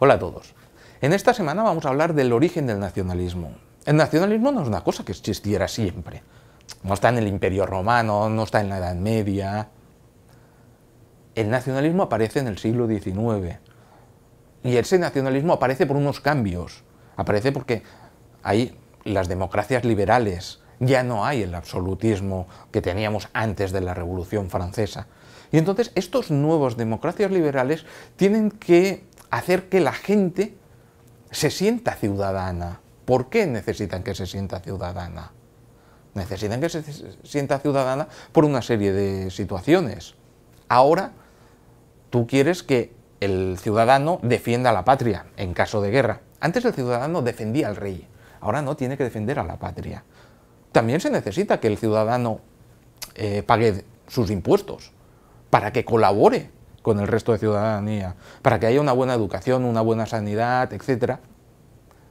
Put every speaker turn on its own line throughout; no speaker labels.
Hola a todos. En esta semana vamos a hablar del origen del nacionalismo. El nacionalismo no es una cosa que existiera siempre. No está en el Imperio Romano, no está en la Edad Media. El nacionalismo aparece en el siglo XIX. Y ese nacionalismo aparece por unos cambios. Aparece porque hay las democracias liberales, ya no hay el absolutismo que teníamos antes de la Revolución Francesa. Y entonces estos nuevos democracias liberales tienen que hacer que la gente se sienta ciudadana. ¿Por qué necesitan que se sienta ciudadana? Necesitan que se sienta ciudadana por una serie de situaciones. Ahora, tú quieres que el ciudadano defienda a la patria en caso de guerra. Antes el ciudadano defendía al rey, ahora no tiene que defender a la patria. También se necesita que el ciudadano eh, pague sus impuestos para que colabore con el resto de ciudadanía, para que haya una buena educación, una buena sanidad, etcétera,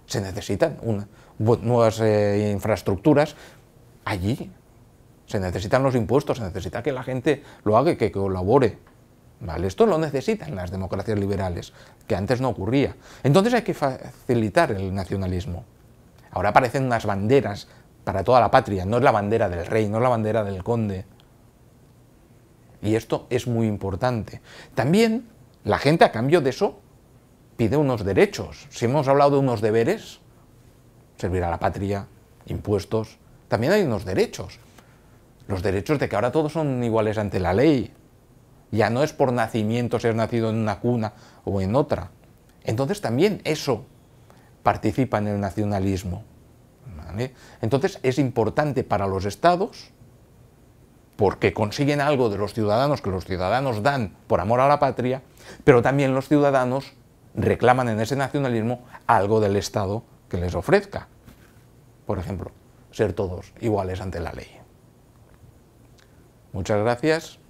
se necesitan nuevas eh, infraestructuras allí. Se necesitan los impuestos, se necesita que la gente lo haga, que colabore. ¿Vale? Esto lo necesitan las democracias liberales, que antes no ocurría. Entonces hay que facilitar el nacionalismo. Ahora aparecen unas banderas para toda la patria, no es la bandera del rey, no es la bandera del conde, y esto es muy importante. También la gente a cambio de eso pide unos derechos. Si hemos hablado de unos deberes, servir a la patria, impuestos, también hay unos derechos. Los derechos de que ahora todos son iguales ante la ley. Ya no es por nacimiento, ser nacido en una cuna o en otra. Entonces también eso participa en el nacionalismo. Entonces es importante para los estados porque consiguen algo de los ciudadanos que los ciudadanos dan por amor a la patria, pero también los ciudadanos reclaman en ese nacionalismo algo del Estado que les ofrezca. Por ejemplo, ser todos iguales ante la ley. Muchas gracias.